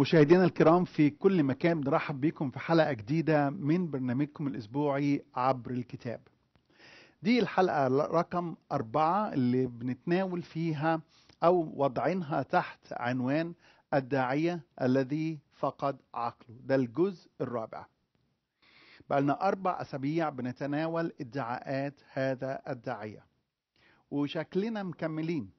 مشاهدينا الكرام في كل مكان بنرحب بكم في حلقة جديدة من برنامجكم الأسبوعي عبر الكتاب دي الحلقة رقم أربعة اللي بنتناول فيها أو وضعينها تحت عنوان الداعية الذي فقد عقله ده الجزء الرابع بقالنا أربع أسابيع بنتناول ادعاءات هذا الداعية وشكلنا مكملين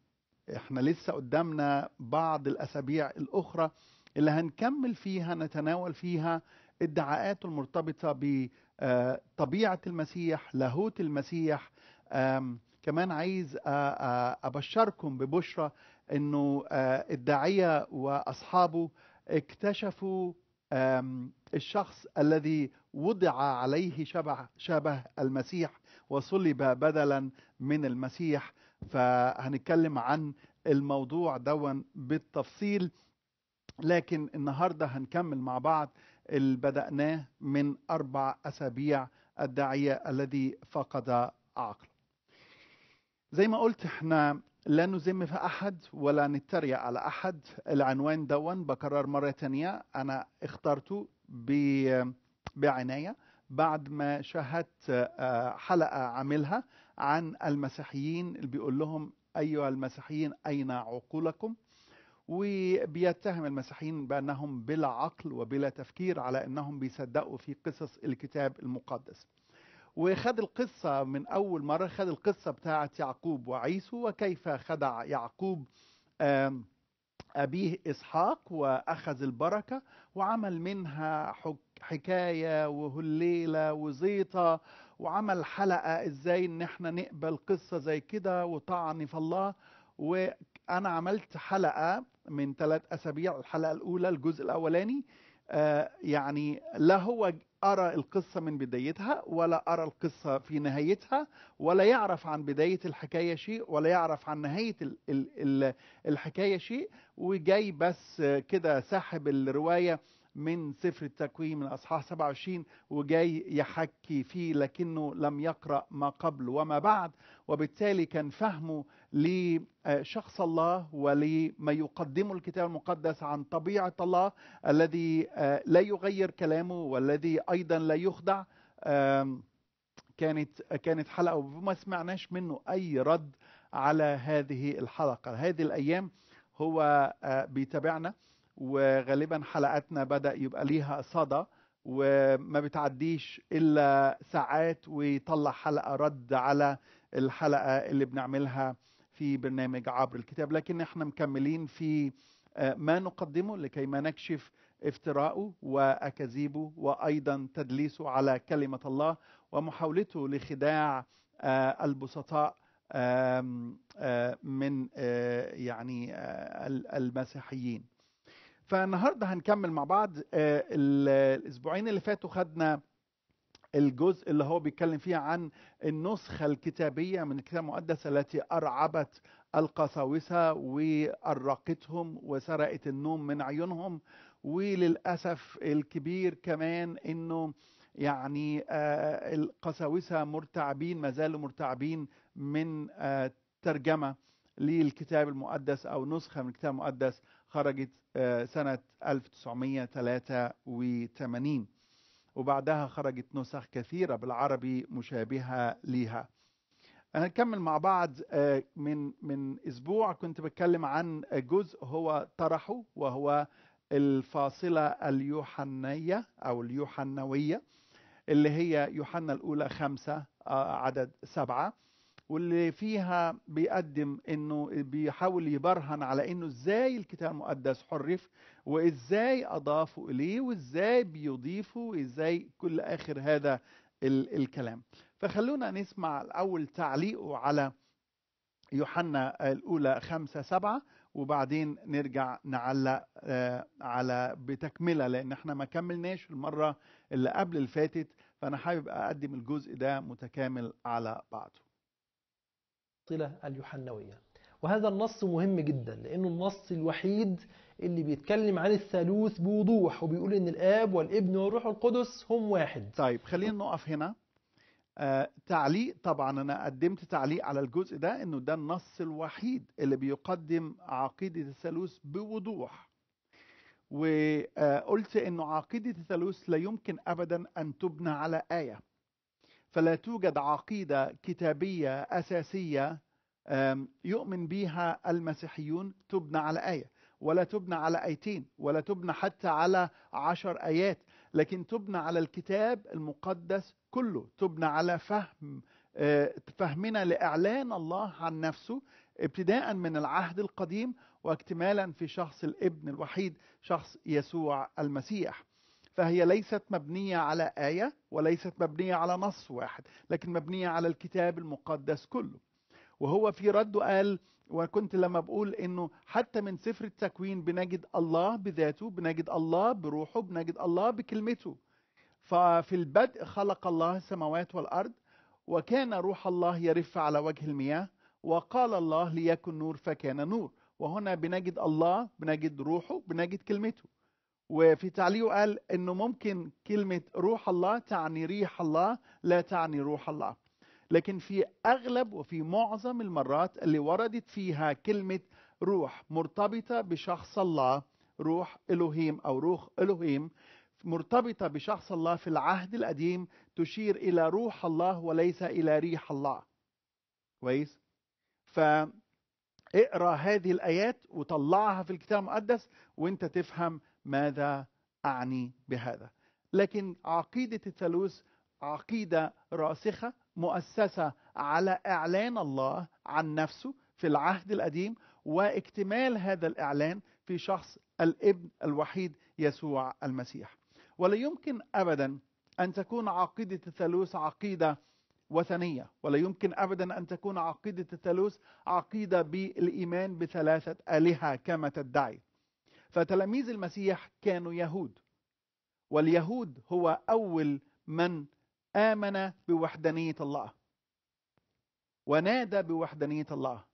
احنا لسه قدامنا بعض الأسابيع الأخرى اللي هنكمل فيها نتناول فيها الدعاءات المرتبطة بطبيعة آه، المسيح لاهوت المسيح كمان عايز آه، آه، أبشركم ببشرة أنه الداعية وأصحابه اكتشفوا الشخص الذي وضع عليه شبه, شبه المسيح وصلب بدلا من المسيح فهنتكلم عن الموضوع دون بالتفصيل لكن النهارده هنكمل مع بعض اللي بدأناه من أربع أسابيع الداعية الذي فقد عقله. زي ما قلت احنا لا نزم في أحد ولا نتريق على أحد العنوان دون بكرر مرة تانية أنا اخترته بعناية بعد ما شاهدت آه، حلقة عاملها عن المسيحيين اللي بيقول لهم أيها المسيحيين أين عقولكم؟ وبيتهم المسيحيين بأنهم بلا عقل وبلا تفكير على أنهم بيصدقوا في قصص الكتاب المقدس وخد القصة من أول مرة خد القصة بتاعة يعقوب وعيسو وكيف خدع يعقوب أبيه إسحاق وأخذ البركة وعمل منها حكاية وهليلة وزيطة وعمل حلقة إزاي إن إحنا نقبل قصة زي كده وطعن في الله وأنا عملت حلقة من ثلاث أسابيع الحلقة الأولى الجزء الأولاني آه، يعني لا هو أرى القصة من بدايتها ولا أرى القصة في نهايتها ولا يعرف عن بداية الحكاية شيء ولا يعرف عن نهاية الحكاية شيء وجاي بس كده ساحب الرواية من سفر التكوين من اصحاح 27 وجاي يحكي فيه لكنه لم يقرا ما قبل وما بعد وبالتالي كان فهمه لشخص الله ولما يقدمه الكتاب المقدس عن طبيعه الله الذي آه، لا يغير كلامه والذي ايضا لا يخدع كانت كانت حلقه وما سمعناش منه اي رد على هذه الحلقه هذه الايام هو آه، بيتابعنا وغالبا حلقاتنا بدا يبقى ليها صدى وما بتعديش الا ساعات ويطلع حلقه رد على الحلقه اللي بنعملها في برنامج عبر الكتاب لكن احنا مكملين في آه، ما نقدمه لكي ما نكشف افتراءه واكاذيبه وايضا تدليسه على كلمه الله ومحاولته لخداع آه، البسطاء آه، من يعني المسيحيين فالنهارده هنكمل مع بعض آه، الاسبوعين اللي فاتوا خدنا الجزء اللي هو بيتكلم فيه عن النسخة الكتابية من الكتاب المقدس التي أرعبت القساوسة وأرقتهم وسرقت النوم من عيونهم وللأسف الكبير كمان أنه يعني آه، القساوسة مرتعبين ما زالوا مرتعبين من آه، ترجمة للكتاب المقدس أو نسخة من الكتاب المقدس خرجت آه، سنة 1983 وبعدها خرجت نسخ كثيرة بالعربي مشابهة ليها هنكمل مع بعض آه، من من اسبوع كنت بتكلم عن جزء هو طرحه وهو الفاصله اليوحنيه او اليوحنويه اللي هي يوحنا الاولى خمسة آه، عدد سبعة واللي فيها بيقدم انه بيحاول يبرهن على انه ازاي الكتاب المقدس حرف وازاي اضافوا اليه وازاي بيضيفوا وازاي كل اخر هذا ال الكلام فخلونا نسمع الاول تعليقه على يوحنا الاولى خمسة سبعة وبعدين نرجع نعلق آه، على بتكمله لان احنا ما كملناش المره اللي قبل اللي فاتت فانا حابب اقدم الجزء ده متكامل على بعضه الصلة اليوحنوية وهذا النص مهم جدا لأنه النص الوحيد اللي بيتكلم عن الثالوث بوضوح وبيقول إن الآب والابن والروح القدس هم واحد طيب خلينا نقف هنا آه تعليق طبعا أنا قدمت تعليق على الجزء ده إنه ده النص الوحيد اللي بيقدم عقيدة الثالوث بوضوح وقلت إنه عقيدة الثالوث لا يمكن أبدا أن تبنى على آية فلا توجد عقيدة كتابية أساسية يؤمن بها المسيحيون تبنى على آية ولا تبنى على آيتين ولا تبنى حتى على عشر آيات لكن تبنى على الكتاب المقدس كله تبنى على فهم آه، فهمنا لإعلان الله عن نفسه ابتداء من العهد القديم واكتمالا في شخص الابن الوحيد شخص يسوع المسيح فهي ليست مبنية على آية وليست مبنية على نص واحد لكن مبنية على الكتاب المقدس كله وهو في رده قال وكنت لما بقول انه حتى من سفر التكوين بنجد الله بذاته بنجد الله بروحه بنجد الله بكلمته ففي البدء خلق الله السماوات والارض وكان روح الله يرف على وجه المياه وقال الله ليكن نور فكان نور وهنا بنجد الله بنجد روحه بنجد كلمته وفي تعليقه قال انه ممكن كلمه روح الله تعني ريح الله لا تعني روح الله لكن في اغلب وفي معظم المرات اللي وردت فيها كلمه روح مرتبطه بشخص الله روح الوهيم او روح الوهيم مرتبطه بشخص الله في العهد القديم تشير الى روح الله وليس الى ريح الله كويس اقرا هذه الايات وطلعها في الكتاب المقدس وانت تفهم ماذا أعني بهذا لكن عقيدة الثالوث عقيدة راسخة مؤسسة على إعلان الله عن نفسه في العهد القديم واكتمال هذا الإعلان في شخص الابن الوحيد يسوع المسيح ولا يمكن أبدا أن تكون عقيدة الثالوث عقيدة وثنية ولا يمكن أبدا أن تكون عقيدة الثالوث عقيدة بالإيمان بثلاثة آلهة كما تدعي فتلاميذ المسيح كانوا يهود واليهود هو أول من آمن بوحدانية الله ونادى بوحدانية الله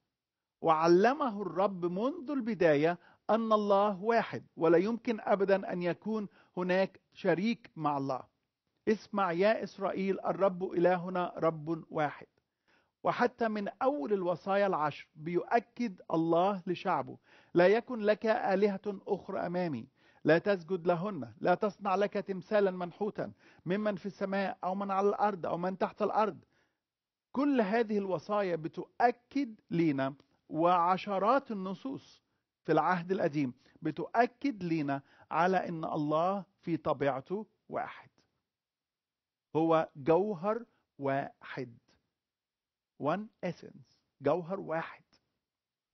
وعلمه الرب منذ البداية أن الله واحد ولا يمكن أبدا أن يكون هناك شريك مع الله اسمع يا إسرائيل الرب إلهنا رب واحد وحتى من أول الوصايا العشر بيؤكد الله لشعبه لا يكن لك آلهة أخرى أمامي لا تسجد لهن لا تصنع لك تمثالا منحوتا ممن في السماء أو من على الأرض أو من تحت الأرض كل هذه الوصايا بتؤكد لينا وعشرات النصوص في العهد القديم بتؤكد لينا على ان الله في طبيعته واحد هو جوهر واحد وان essence جوهر واحد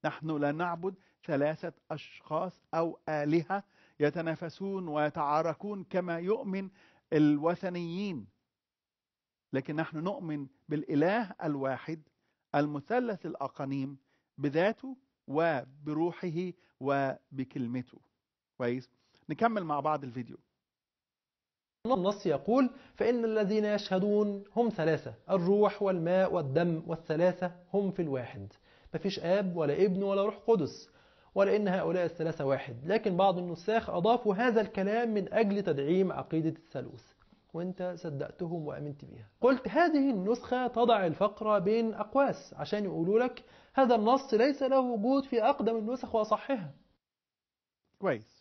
نحن لا نعبد ثلاثة أشخاص أو آلهة يتنافسون ويتعاركون كما يؤمن الوثنيين لكن نحن نؤمن بالإله الواحد المثلث الأقانيم بذاته وبروحه وبكلمته كويس نكمل مع بعض الفيديو النص يقول فإن الذين يشهدون هم ثلاثة الروح والماء والدم والثلاثة هم في الواحد مفيش آب ولا ابن ولا روح قدس ولأن هؤلاء الثلاثة واحد لكن بعض النساخ أضافوا هذا الكلام من أجل تدعيم عقيدة الثالوث وانت صدقتهم وأمنت بيها قلت هذه النسخة تضع الفقرة بين أقواس عشان يقولوا لك هذا النص ليس له وجود في أقدم النسخ وأصحها كويس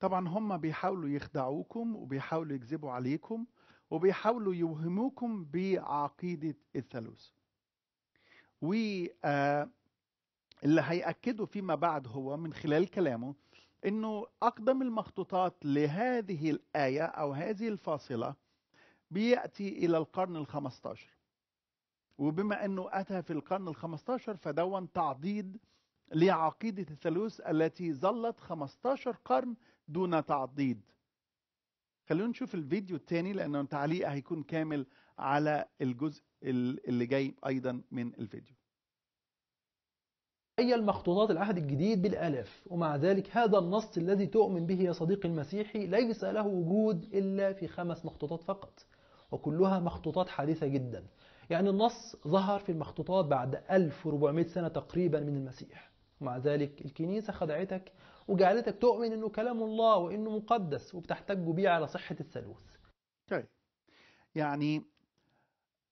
طبعا هم بيحاولوا يخدعوكم وبيحاولوا يكذبوا عليكم وبيحاولوا يوهموكم بعقيدة الثالوث واللي آه، هيأكدوا فيما بعد هو من خلال كلامه أنه أقدم المخطوطات لهذه الآية أو هذه الفاصلة بيأتي إلى القرن الخمستاشر وبما أنه أتى في القرن الخمستاشر فدون تعضيد لعقيدة الثالوث التي ظلت 15 قرن دون تعضيد خلونا نشوف الفيديو الثاني لأنه تعليق هيكون كامل على الجزء اللي جاي أيضا من الفيديو أي المخطوطات العهد الجديد بالألف ومع ذلك هذا النص الذي تؤمن به يا صديقي المسيحي ليس له وجود إلا في خمس مخطوطات فقط وكلها مخطوطات حديثة جدا يعني النص ظهر في المخطوطات بعد 1400 سنة تقريبا من المسيح ومع ذلك الكنيسة خدعتك وجعلتك تؤمن أنه كلام الله وأنه مقدس وبتحتج بيه على صحة الثالوث طيب يعني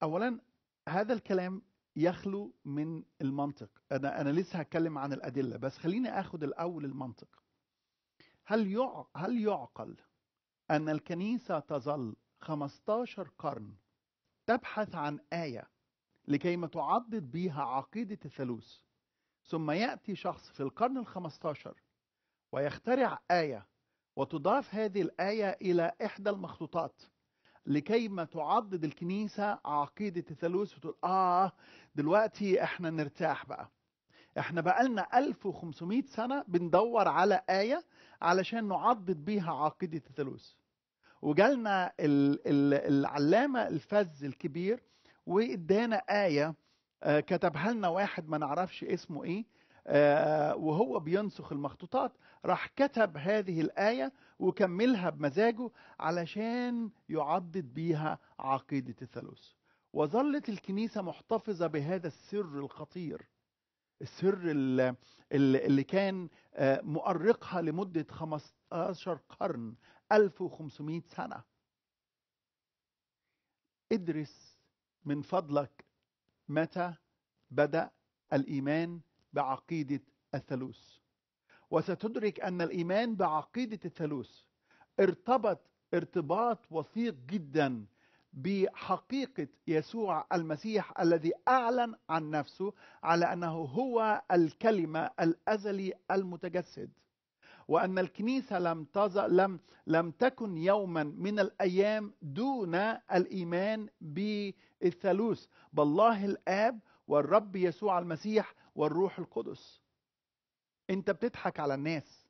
أولا هذا الكلام يخلو من المنطق أنا, أنا لسه هتكلم عن الأدلة بس خليني أخد الأول المنطق هل, يع... هل يعقل أن الكنيسة تظل 15 قرن تبحث عن آية لكي تعضد بها عقيدة الثالوث ثم يأتي شخص في القرن الخمستاشر ويخترع آية وتضاف هذه الآية إلى إحدى المخطوطات لكيما تعضد الكنيسة عقيدة الثالوث وتقول آه دلوقتي إحنا نرتاح بقى إحنا بقالنا 1500 سنة بندور على آية علشان نعضد بيها عقيدة الثالوث وجالنا العلامة الفز الكبير وإدانا آية آه، كتبها لنا واحد ما نعرفش اسمه إيه آه، وهو بينسخ المخطوطات راح كتب هذه الآية وكملها بمزاجه علشان يعضد بيها عقيدة الثالوث وظلت الكنيسة محتفظة بهذا السر الخطير السر اللي, اللي كان آه، مؤرقها لمدة 15 قرن 1500 سنة ادرس من فضلك متى بدأ الإيمان بعقيدة الثالوث وستدرك أن الإيمان بعقيدة الثالوث ارتبط ارتباط وثيق جدا بحقيقة يسوع المسيح الذي أعلن عن نفسه على أنه هو الكلمة الأزلي المتجسد وأن الكنيسة لم تز... لم لم تكن يوما من الأيام دون الإيمان بالثالوث بالله الآب والرب يسوع المسيح والروح القدس انت بتضحك على الناس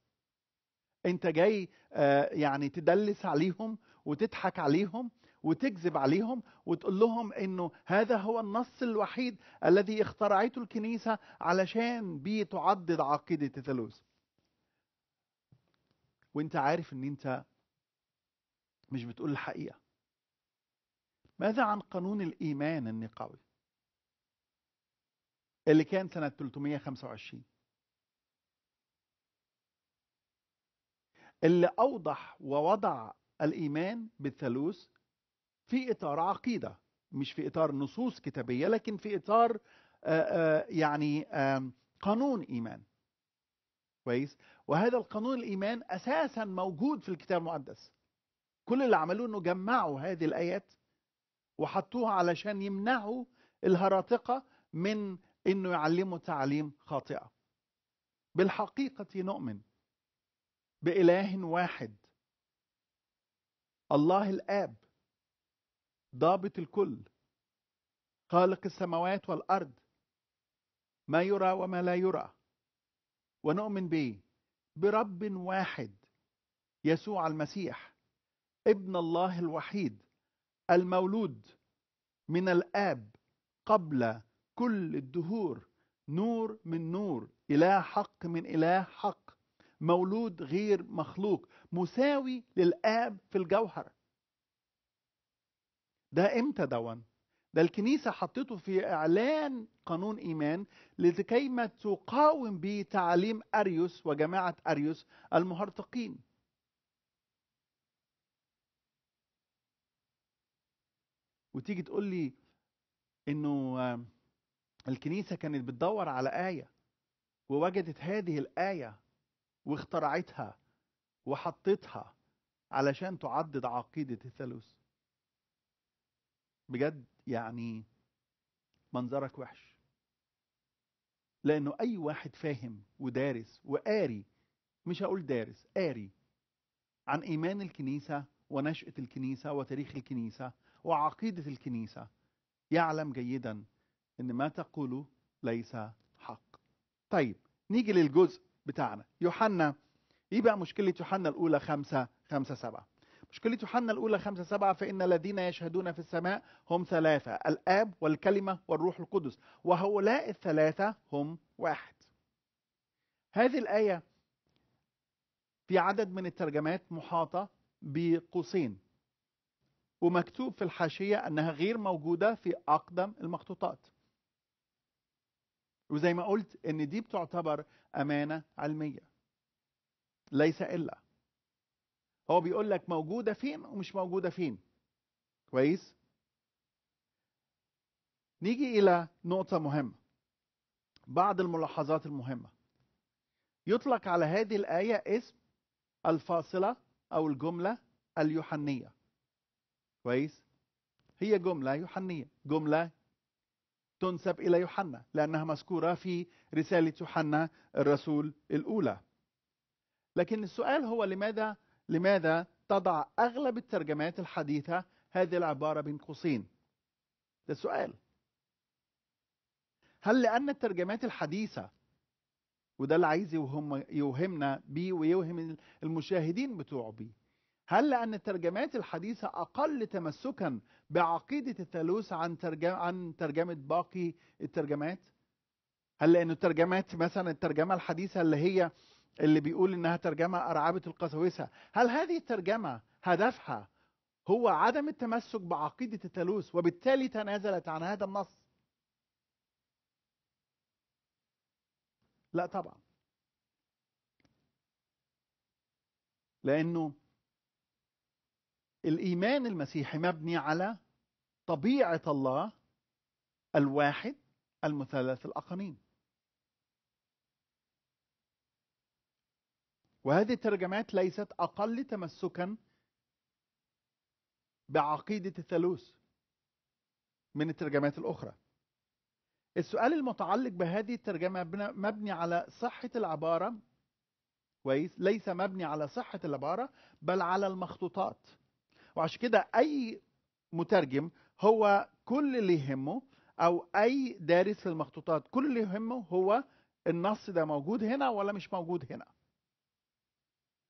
انت جاي آه، يعني تدلس عليهم وتضحك عليهم وتكذب عليهم وتقول لهم انه هذا هو النص الوحيد الذي اخترعته الكنيسه علشان بيه تعضد عقيده الثالوث وانت عارف ان انت مش بتقول الحقيقه ماذا عن قانون الايمان النقوي اللي كان سنة 325 اللي أوضح ووضع الإيمان بالثالوث في إطار عقيدة مش في إطار نصوص كتابية لكن في إطار آآ يعني آآ قانون إيمان كويس وهذا القانون الإيمان أساسا موجود في الكتاب المقدس كل اللي عملوه أنه جمعوا هذه الآيات وحطوها علشان يمنعوا الهراطقة من انه يعلمه تعليم خاطئه بالحقيقه نؤمن باله واحد الله الاب ضابط الكل خالق السماوات والارض ما يرى وما لا يرى ونؤمن به برب واحد يسوع المسيح ابن الله الوحيد المولود من الاب قبل كل الدهور نور من نور إله حق من إله حق مولود غير مخلوق مساوي للآب في الجوهر ده امتى دون ده الكنيسة حطته في إعلان قانون إيمان لكي ما تقاوم به أريوس وجماعة أريوس المهرطقين وتيجي تقول لي انه الكنيسة كانت بتدور على آية ووجدت هذه الآية واخترعتها وحطتها علشان تعدد عقيدة الثالوث بجد يعني منظرك وحش لأنه أي واحد فاهم ودارس وقاري مش هقول دارس قاري عن إيمان الكنيسة ونشأة الكنيسة وتاريخ الكنيسة وعقيدة الكنيسة يعلم جيدا ان ما تقوله ليس حق طيب نيجي للجزء بتاعنا يوحنا ايه بقى مشكلة يوحنا الاولى خمسة خمسة سبعة مشكلة يوحنا الاولى خمسة سبعة فان الذين يشهدون في السماء هم ثلاثة الاب والكلمة والروح القدس وهؤلاء الثلاثة هم واحد هذه الآية في عدد من الترجمات محاطة بقوسين ومكتوب في الحاشية أنها غير موجودة في أقدم المخطوطات وزي ما قلت ان دي بتعتبر امانه علميه ليس الا هو بيقول لك موجوده فين ومش موجوده فين كويس نيجي الى نقطه مهمه بعض الملاحظات المهمه يطلق على هذه الايه اسم الفاصله او الجمله اليوحنيه كويس هي جمله يوحنيه جمله تنسب إلى يوحنا لأنها مذكورة في رسالة يوحنا الرسول الأولى لكن السؤال هو لماذا لماذا تضع أغلب الترجمات الحديثة هذه العبارة بين قوسين ده السؤال هل لأن الترجمات الحديثة وده اللي عايز يوهمنا بيه ويوهم المشاهدين بتوعه بيه هل لأن الترجمات الحديثة أقل تمسكا بعقيدة الثالوث عن ترجمة, عن ترجمة باقي الترجمات؟ هل لأن الترجمات مثلا الترجمة الحديثة اللي هي اللي بيقول إنها ترجمة أرعبة القساوسة هل هذه الترجمة هدفها هو عدم التمسك بعقيدة الثالوث وبالتالي تنازلت عن هذا النص؟ لا طبعا لأنه الإيمان المسيحي مبني على طبيعة الله الواحد المثلث الأقانيم وهذه الترجمات ليست أقل تمسكا بعقيدة الثالوث من الترجمات الأخرى السؤال المتعلق بهذه الترجمة مبني على صحة العبارة كويس ليس مبني على صحة العبارة بل على المخطوطات وعشان كده اي مترجم هو كل اللي يهمه او اي دارس في المخطوطات كل اللي يهمه هو النص ده موجود هنا ولا مش موجود هنا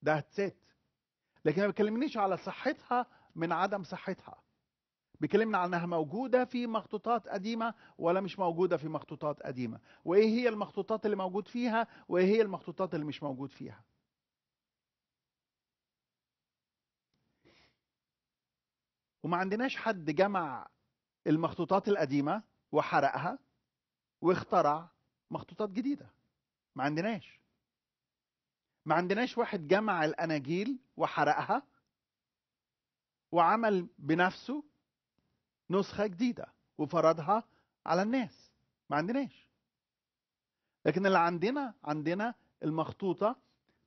ده ست لكن ما بيكلمنيش على صحتها من عدم صحتها بيكلمنا عنها انها موجوده في مخطوطات قديمه ولا مش موجوده في مخطوطات قديمه وايه هي المخطوطات اللي موجود فيها وايه هي المخطوطات اللي مش موجود فيها وما عندناش حد جمع المخطوطات القديمة وحرقها واخترع مخطوطات جديدة ما عندناش ما عندناش واحد جمع الأناجيل وحرقها وعمل بنفسه نسخة جديدة وفرضها على الناس ما عندناش لكن اللي عندنا عندنا المخطوطة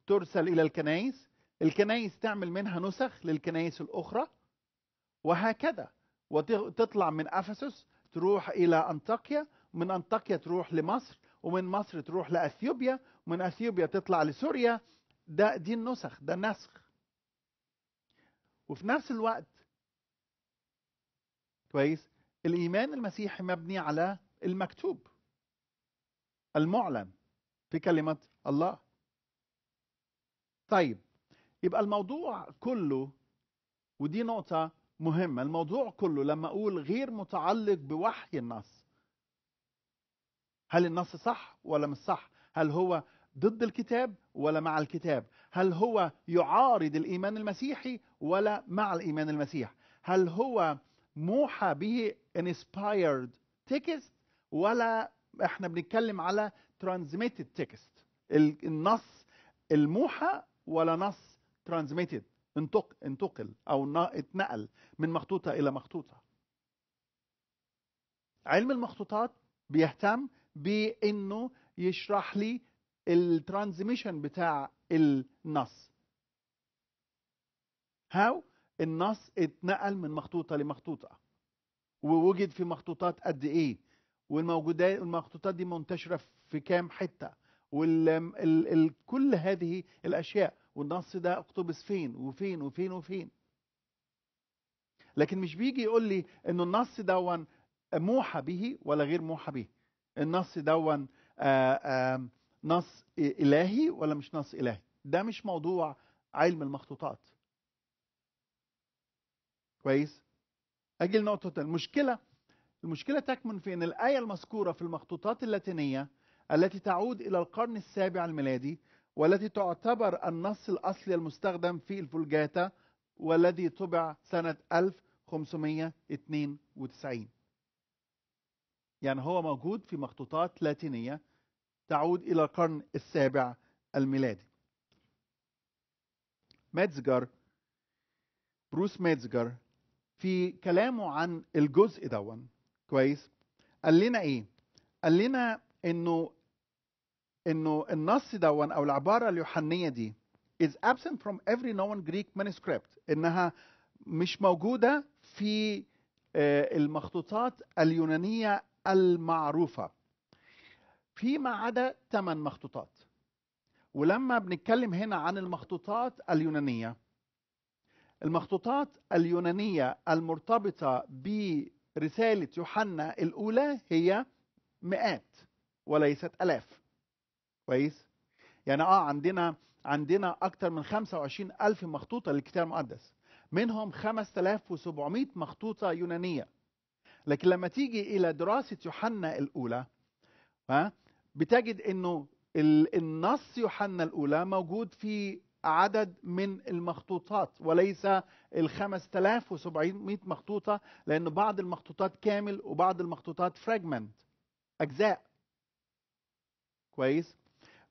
ترسل إلى الكنايس الكنايس تعمل منها نسخ للكنايس الأخرى وهكذا وتطلع من افسس تروح الى انطاكيا من انطاكيا تروح لمصر ومن مصر تروح لاثيوبيا ومن اثيوبيا تطلع لسوريا ده دي النسخ ده النسخ وفي نفس الوقت كويس الايمان المسيحي مبني على المكتوب المعلن في كلمه الله طيب يبقى الموضوع كله ودي نقطه مهمة الموضوع كله لما أقول غير متعلق بوحي النص هل النص صح ولا مش صح هل هو ضد الكتاب ولا مع الكتاب هل هو يعارض الإيمان المسيحي ولا مع الإيمان المسيح هل هو موحى به inspired text ولا احنا بنتكلم على transmitted text النص الموحى ولا نص transmitted انتقل أو اتنقل من مخطوطة إلى مخطوطة علم المخطوطات بيهتم بأنه يشرح لي الترانزميشن بتاع النص هاو النص اتنقل من مخطوطة لمخطوطة ووجد في مخطوطات قد ايه والموجودات المخطوطات دي منتشرة في كام حتة وكل هذه الأشياء والنص ده اقتبس فين وفين وفين وفين لكن مش بيجي يقول لي ان النص دون موحى به ولا غير موحى به النص دون آه، آه، نص الهي ولا مش نص الهي ده مش موضوع علم المخطوطات كويس اجي لنقطه المشكله المشكله تكمن في ان الايه المذكوره في المخطوطات اللاتينيه التي تعود الى القرن السابع الميلادي والتي تعتبر النص الأصلي المستخدم في الفولجاتا والذي طبع سنة 1592 يعني هو موجود في مخطوطات لاتينية تعود إلى القرن السابع الميلادي ميتزجر بروس ميتزجر في كلامه عن الجزء دون كويس قال لنا ايه قال لنا انه انه النص دون او العباره اليوحنيه دي is absent from every known Greek manuscript انها مش موجوده في آه، المخطوطات اليونانيه المعروفه فيما عدا ثمان مخطوطات ولما بنتكلم هنا عن المخطوطات اليونانيه المخطوطات اليونانيه المرتبطه برساله يوحنا الاولى هي مئات وليست الاف كويس يعني اه عندنا عندنا اكتر من 25 الف مخطوطه للكتاب المقدس منهم 5700 مخطوطه يونانيه لكن لما تيجي الى دراسه يوحنا الاولى ها بتجد انه النص يوحنا الاولى موجود في عدد من المخطوطات وليس ال 5700 مخطوطة لأن بعض المخطوطات كامل وبعض المخطوطات فراجمنت أجزاء كويس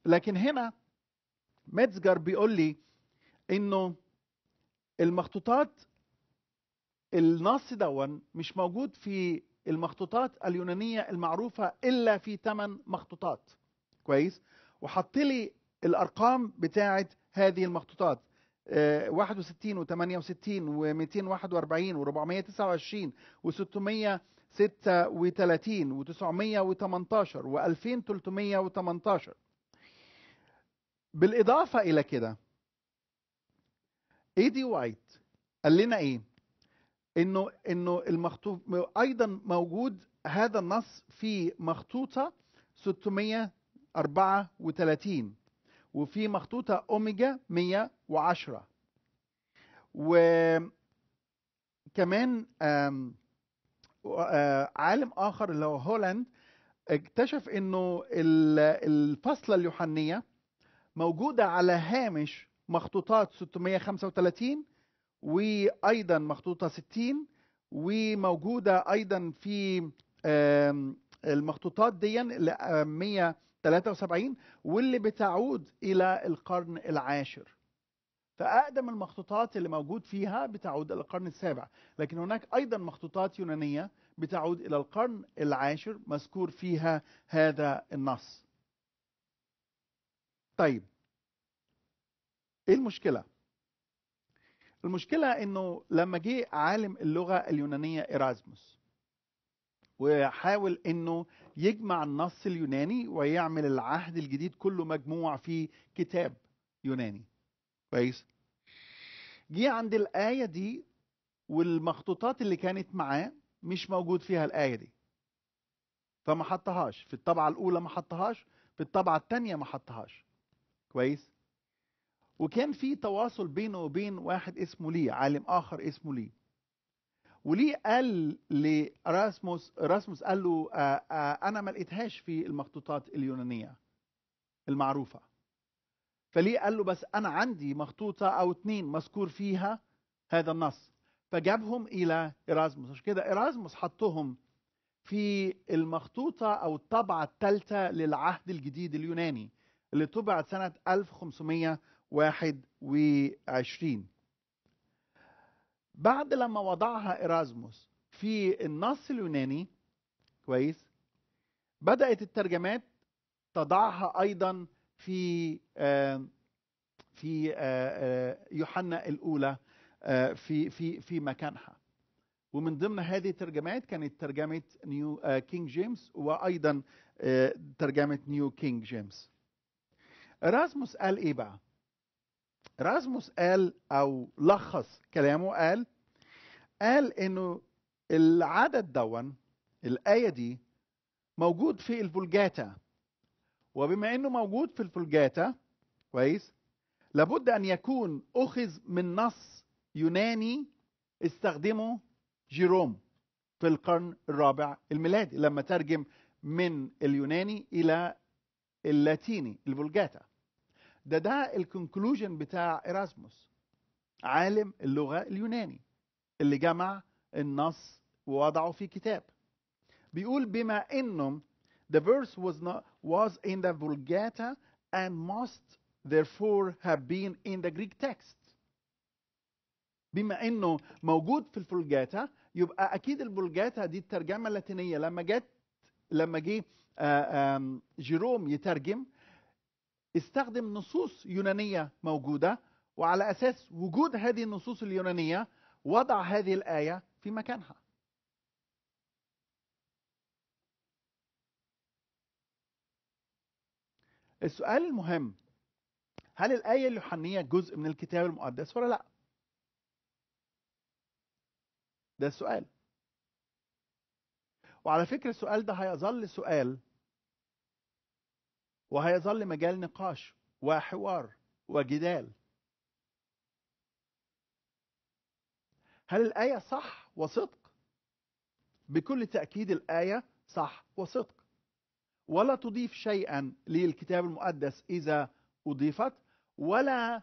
لكن هنا متزجر بيقول لي انه المخطوطات النص دون مش موجود في المخطوطات اليونانية المعروفة إلا في ثمان مخطوطات كويس وحط لي الأرقام بتاعة هذه المخطوطات 61 و68 و241 و429 و636 و918 و2318 بالاضافه الى كده اي دي وايت قال لنا ايه انه انه المخطوط ايضا موجود هذا النص في مخطوطه 634 وفي مخطوطه اوميجا 110 وكمان آه، عالم اخر اللي هو هولاند اكتشف انه الفصله اليوحنيه موجودة على هامش مخطوطات 635 وأيضا مخطوطة 60 وموجودة أيضا في المخطوطات دي 173 واللي بتعود إلى القرن العاشر فأقدم المخطوطات اللي موجود فيها بتعود إلى القرن السابع لكن هناك أيضا مخطوطات يونانية بتعود إلى القرن العاشر مذكور فيها هذا النص طيب ايه المشكله المشكله انه لما جه عالم اللغه اليونانيه ايرازموس وحاول انه يجمع النص اليوناني ويعمل العهد الجديد كله مجموع في كتاب يوناني كويس جه عند الايه دي والمخطوطات اللي كانت معاه مش موجود فيها الايه دي فما حطهاش في الطبعه الاولى ما حطهاش في الطبعه الثانيه ما حطهاش كويس وكان في تواصل بينه وبين واحد اسمه لي عالم اخر اسمه لي وليه قال لراسموس راسموس قال له آآ آه، آآ آه، انا ما لقيتهاش في المخطوطات اليونانيه المعروفه فليه قال له بس انا عندي مخطوطه او اتنين مذكور فيها هذا النص فجابهم الى ارازموس عشان كده ارازموس حطهم في المخطوطه او الطبعه الثالثه للعهد الجديد اليوناني اللي طبعت سنه 1500 21 بعد لما وضعها إرازموس في النص اليوناني كويس بدأت الترجمات تضعها أيضا في في يوحنا الأولى في في في مكانها ومن ضمن هذه الترجمات كانت ترجمة نيو كينج جيمس وأيضا ترجمة نيو كينج جيمس إرازموس قال إيه بقى؟ رازموس قال او لخص كلامه قال قال انه العدد دون الايه دي موجود في الفولجاتا وبما انه موجود في الفولجاتا كويس لابد ان يكون اخذ من نص يوناني استخدمه جيروم في القرن الرابع الميلادي لما ترجم من اليوناني الى اللاتيني الفولجاتا ده ده الكونكلوجن بتاع إراسموس عالم اللغة اليوناني اللي جمع النص ووضعه في كتاب بيقول بما انهم the verse was not was in the Vulgata and must therefore have been in the Greek text بما انه موجود في الفولجاتا يبقى اكيد الفولجاتا دي الترجمه اللاتينيه لما جت لما جه آه، جيروم يترجم استخدم نصوص يونانية موجودة وعلى أساس وجود هذه النصوص اليونانية وضع هذه الآية في مكانها السؤال المهم هل الآية اليوحنية جزء من الكتاب المقدس ولا لا؟ ده السؤال وعلى فكرة السؤال ده هيظل سؤال وهيظل مجال نقاش وحوار وجدال هل الآية صح وصدق؟ بكل تأكيد الآية صح وصدق ولا تضيف شيئا للكتاب المقدس إذا أضيفت ولا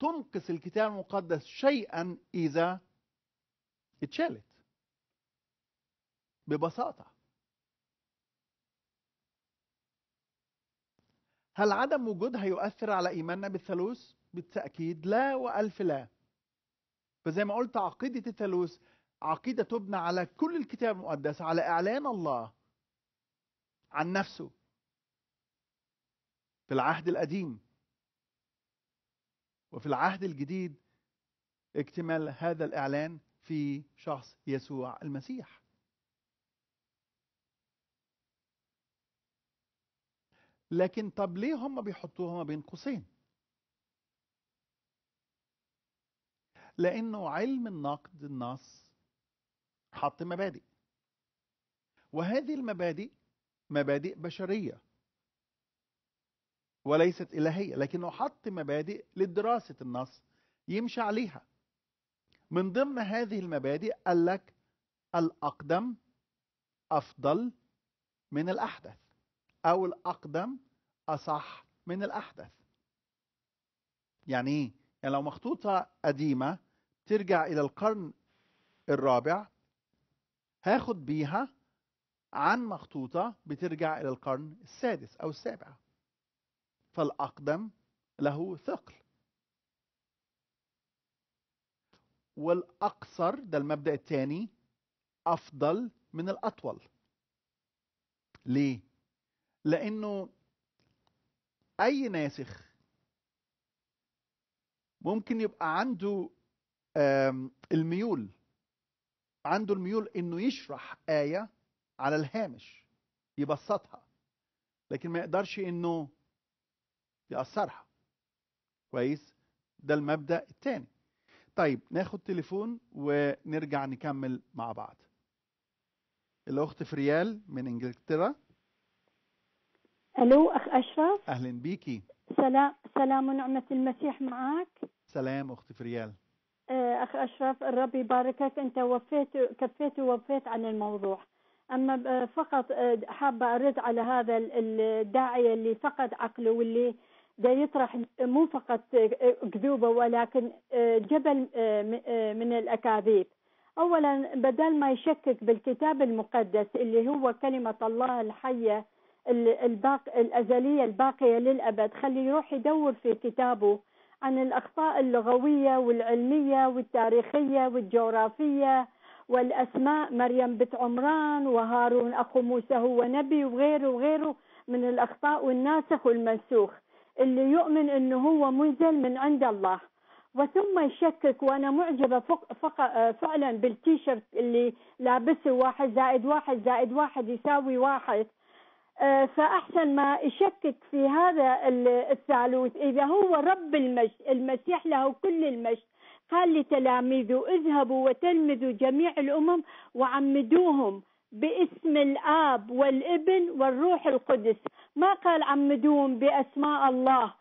تنقص الكتاب المقدس شيئا إذا اتشالت ببساطة هل عدم وجودها يؤثر على إيماننا بالثالوث؟ بالتأكيد لا وألف لا فزي ما قلت عقيدة الثالوث عقيدة تبنى على كل الكتاب المقدس على إعلان الله عن نفسه في العهد القديم وفي العهد الجديد اكتمال هذا الإعلان في شخص يسوع المسيح لكن طب ليه هم بيحطوها بين قوسين لانه علم النقد النص حط مبادئ وهذه المبادئ مبادئ بشريه وليست الهيه لكنه حط مبادئ لدراسه النص يمشي عليها من ضمن هذه المبادئ قال لك الاقدم افضل من الاحدث أو الأقدم أصح من الأحدث يعني إيه؟ يعني لو مخطوطة قديمة ترجع إلى القرن الرابع هاخد بيها عن مخطوطة بترجع إلى القرن السادس أو السابع فالأقدم له ثقل والأقصر ده المبدأ الثاني أفضل من الأطول ليه؟ لأنه أي ناسخ ممكن يبقى عنده الميول عنده الميول انه يشرح آية على الهامش يبسطها لكن ما يقدرش انه يأثرها كويس ده المبدأ الثاني طيب ناخد تليفون ونرجع نكمل مع بعض الأخت فريال من إنجلترا الو اخ اشرف اهلا بيكي سلام سلام ونعمه المسيح معك سلام اختي فريال آه، اخ اشرف الرب يباركك انت وفيت كفيت ووفيت عن الموضوع اما فقط آه، حابه ارد على هذا الداعيه اللي فقد عقله واللي دا يطرح مو فقط كذوبه آه، ولكن جبل من الاكاذيب اولا بدل ما يشكك بالكتاب المقدس اللي هو كلمه الله الحيه الباق الأزلية الباقية للأبد خلي يروح يدور في كتابه عن الأخطاء اللغوية والعلمية والتاريخية والجغرافية والأسماء مريم بنت عمران وهارون أخو موسى هو نبي وغيره وغيره من الأخطاء والناسخ والمنسوخ اللي يؤمن أنه هو منزل من عند الله وثم يشكك وانا معجبه فق فق فعلا بالتيشيرت اللي لابسه واحد زائد واحد زائد واحد يساوي واحد آه، فأحسن ما يشكك في هذا الثالوث إذا هو رب المجد المسيح له كل المجد قال لتلاميذه اذهبوا وتلمذوا جميع الأمم وعمدوهم باسم الآب والابن والروح القدس ما قال عمدوهم بأسماء الله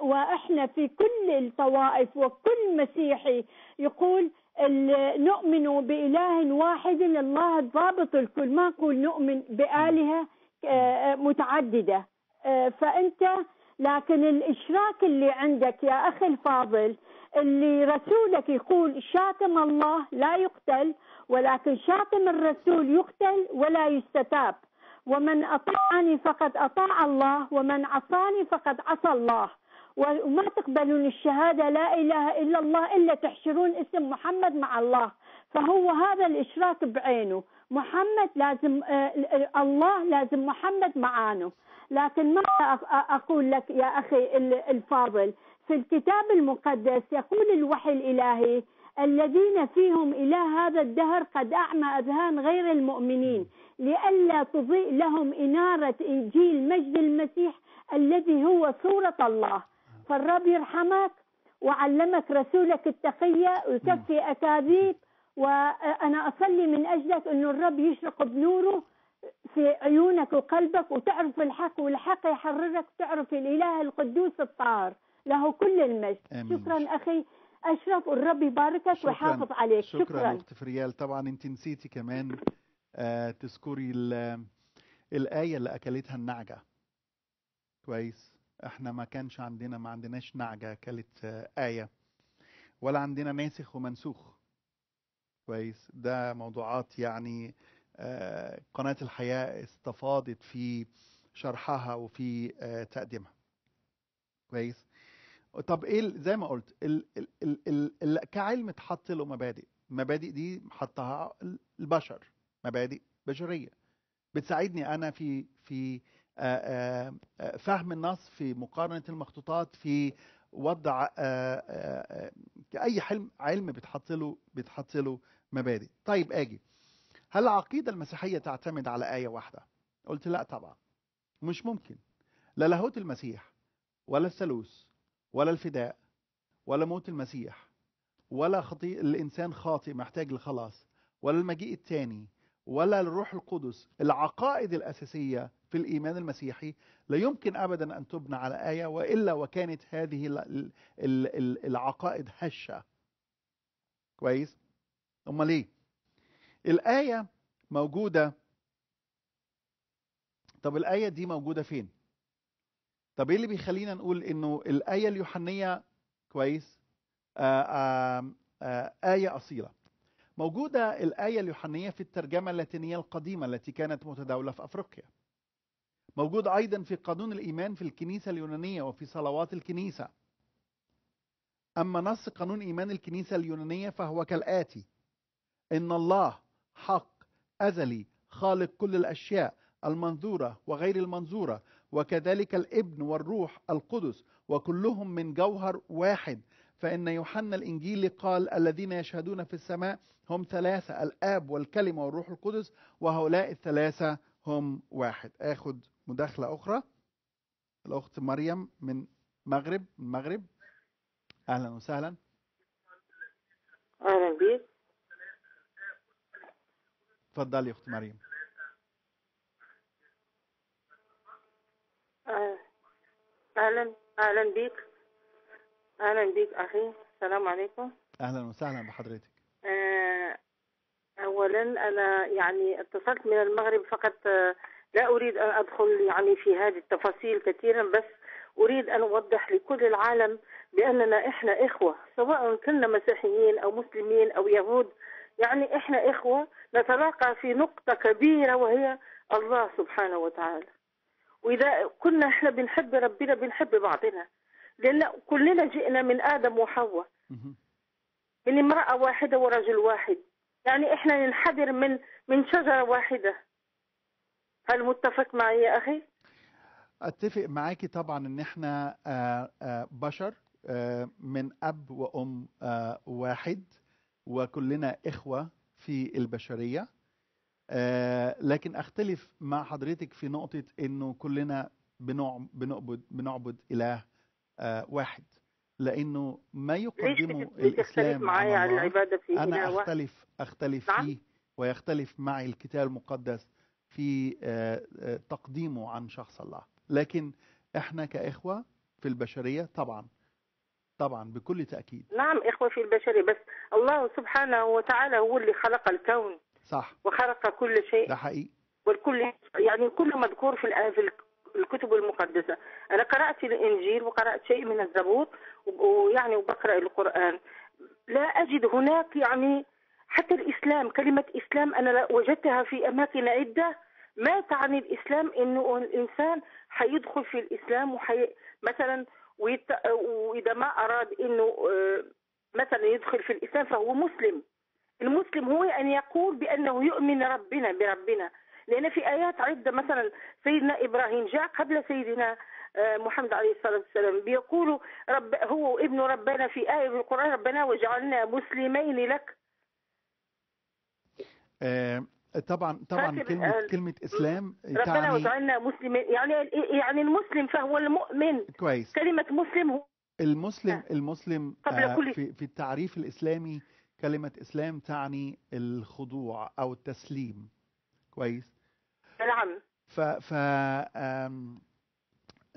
وإحنا في كل الطوائف وكل مسيحي يقول نؤمن بإله واحد الله الضابط الكل ما نقول نؤمن بآلهة آه، آه، متعدده آه، فانت لكن الاشراك اللي عندك يا اخي الفاضل اللي رسولك يقول شاتم الله لا يقتل ولكن شاتم الرسول يقتل ولا يستتاب ومن اطاعني فقد اطاع الله ومن عصاني فقد عصى الله وما تقبلون الشهاده لا اله الا الله الا تحشرون اسم محمد مع الله فهو هذا الإشراك بعينه محمد لازم آه، آه، الله لازم محمد معانه لكن ما أقول لك يا أخي الفاضل في الكتاب المقدس يقول الوحي الإلهي الذين فيهم إلى هذا الدهر قد أعمى أذهان غير المؤمنين لئلا تضيء لهم إنارة إنجيل مجد المسيح الذي هو صورة الله فالرب يرحمك وعلمك رسولك التقية ويكفي أكاذيب وانا اصلي من اجلك انه الرب يشرق بنوره في عيونك وقلبك وتعرف الحق والحق يحررك تعرف الاله القدوس الطار له كل المجد آمين. شكرا اخي اشرف والرب يباركك ويحافظ عليك شكرا شكرا اخت فريال طبعا انت نسيتي كمان آه تذكري الايه اللي اكلتها النعجه كويس احنا ما كانش عندنا ما عندناش نعجه اكلت آه ايه ولا عندنا ناسخ ومنسوخ كويس ده موضوعات يعني آه، قناة الحياة استفاضت في شرحها وفي آه، تقديمها كويس طب ايه زي ما قلت ال كعلم اتحط له مبادئ المبادئ دي حطها البشر مبادئ بشريه بتساعدني انا في في آه، فهم النص في مقارنه المخطوطات في وضع اي حلم علم بتحط له بتحط له مبادئ طيب اجي هل العقيدة المسيحية تعتمد على آية واحدة قلت لا طبعا مش ممكن لا لاهوت المسيح ولا الثالوث ولا الفداء ولا موت المسيح ولا خطي... الإنسان خاطئ محتاج لخلاص ولا المجيء الثاني ولا الروح القدس العقائد الأساسية في الإيمان المسيحي لا يمكن أبدا أن تبنى على آية وإلا وكانت هذه العقائد هشة كويس امال ايه الايه موجوده طب الايه دي موجوده فين طب ايه اللي بيخلينا نقول انه الايه اليوحنيه كويس آآ آه، آآ آه، ايه اصيله موجوده الايه اليوحنيه في الترجمه اللاتينيه القديمه التي كانت متداوله في افريقيا موجود ايضا في قانون الايمان في الكنيسه اليونانيه وفي صلوات الكنيسه اما نص قانون ايمان الكنيسه اليونانيه فهو كالاتي إن الله حق أزلي خالق كل الأشياء المنظورة وغير المنظورة وكذلك الابن والروح القدس وكلهم من جوهر واحد فإن يوحنا الإنجيلي قال الذين يشهدون في السماء هم ثلاثة الآب والكلمة والروح القدس وهؤلاء الثلاثة هم واحد اخذ مداخلة أخرى الأخت مريم من مغرب المغرب أهلا وسهلا أهلا تفضلي اخت مريم آه، اهلا اهلا بيك اهلا بيك اخي السلام عليكم اهلا وسهلا بحضرتك آه اولا انا يعني اتصلت من المغرب فقط آه، لا اريد ان ادخل يعني في هذه التفاصيل كثيرا بس اريد ان اوضح لكل العالم باننا احنا اخوه سواء كنا مسيحيين او مسلمين او يهود يعني احنا اخوه نتلاقى في نقطه كبيره وهي الله سبحانه وتعالى واذا كنا احنا بنحب ربنا بنحب بعضنا لان كلنا جئنا من ادم وحواء من امراه واحده ورجل واحد يعني احنا ننحدر من من شجره واحده هل متفق معي يا اخي اتفق معاكي طبعا ان احنا آه، آه، بشر آه، من اب وام واحد وكلنا إخوة في البشرية آه، لكن أختلف مع حضرتك في نقطة أنه كلنا بنعبد, بنعبد إله آه، واحد لانه ما يقدمه الاسلام معايا على العباده في انا اختلف اختلف نعم؟ فيه ويختلف معي الكتاب المقدس في آه، تقديمه عن شخص الله لكن احنا كاخوه في البشريه طبعا طبعا بكل تأكيد نعم إخوة في البشرية بس الله سبحانه وتعالى هو اللي خلق الكون صح وخلق كل شيء ده حقيقي والكل يعني كل مذكور في في الكتب المقدسة أنا قرأت الإنجيل وقرأت شيء من الزبور ويعني وبقرأ القرآن لا أجد هناك يعني حتى الإسلام كلمة إسلام أنا وجدتها في أماكن عدة ما تعني الإسلام إنه الإنسان حيدخل في الإسلام وحي مثلا واذا ما اراد انه آه، مثلا يدخل في الاسلام فهو مسلم المسلم هو ان يقول بانه يؤمن ربنا بربنا لان في ايات عده مثلا سيدنا ابراهيم جاء قبل سيدنا آه، محمد عليه الصلاة والسلام بيقول رب هو ابن ربنا في آية في القرآن ربنا وجعلنا مسلمين لك آه، طبعا طبعا كلمه كلمه اسلام ربنا تعني وجعلنا مسلمين يعني يعني المسلم فهو المؤمن كويس كلمه مسلم هو المسلم المسلم آه في في التعريف الاسلامي كلمه اسلام تعني الخضوع او التسليم كويس نعم ف ف